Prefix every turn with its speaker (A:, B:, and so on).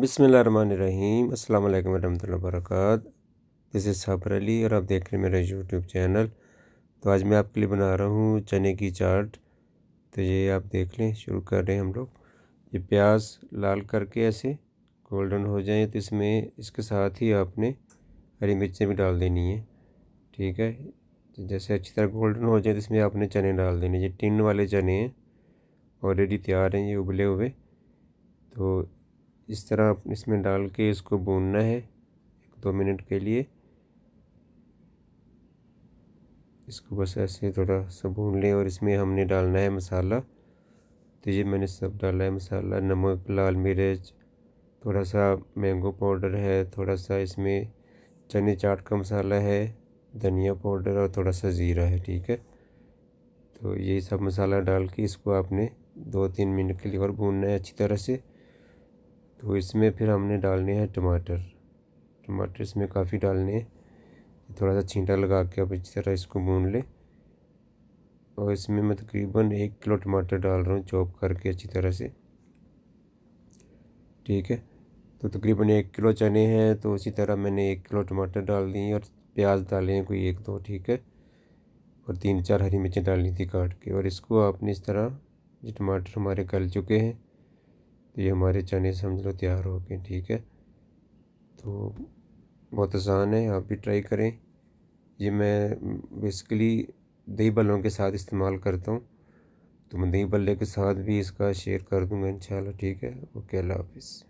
A: बिसमीम् अल्लाम वरहमल work this is साबर अली और आप देख रहे हैं मेरा यूट्यूब चैनल तो आज मैं आपके लिए बना रहा हूँ चने की चाट तो ये आप देख लें शुरू कर रहे हैं हम लोग ये प्याज लाल करके ऐसे गोल्डन हो जाए तो इसमें इसके साथ ही आपने हरी मिर्चें भी डाल देनी है ठीक है तो जैसे अच्छी तरह गोल्डन हो जाए तो इसमें आपने चने डाल देने ये टिन वाले चने हैं ऑलरेडी तैयार हैं ये उबले हुए तो इस तरह इसमें डाल के इसको भूनना है एक दो मिनट के लिए इसको बस ऐसे थोड़ा सा भून लें और इसमें हमने डालना है मसाला तो ये मैंने सब डाला है मसाला नमक लाल मिर्च थोड़ा सा मैंगो पाउडर है थोड़ा सा इसमें चने चाट का मसाला है धनिया पाउडर और थोड़ा सा ज़ीरा है ठीक है तो ये सब मसाला डाल के इसको आपने दो तीन मिनट के लिए और भूनना है अच्छी तरह से तो इसमें फिर हमने डालने हैं टमाटर टमाटर इसमें काफ़ी डालने हैं थोड़ा सा छींटा लगा के आप इसी तरह इसको भून लें और इसमें मैं तकरीबन एक किलो टमाटर डाल रहा हूँ चॉप करके अच्छी तरह से ठीक है तो तकरीबन एक किलो चने हैं तो उसी तरह मैंने एक किलो टमाटर डाल दिए और प्याज डाले हैं कोई एक दो ठीक है और तीन चार हरी मिर्चें डालनी थी काट के और इसको आपने इस तरह ये टमाटर हमारे गल चुके हैं ये हमारे चने समझ लो तैयार हो गए ठीक है तो बहुत आसान है आप भी ट्राई करें ये मैं बेसिकली दही बल्लों के साथ इस्तेमाल करता हूँ तो मैं दही बल्ले के साथ भी इसका शेयर कर दूँगा इंशाल्लाह ठीक है ओके अल्लाह हाफिज़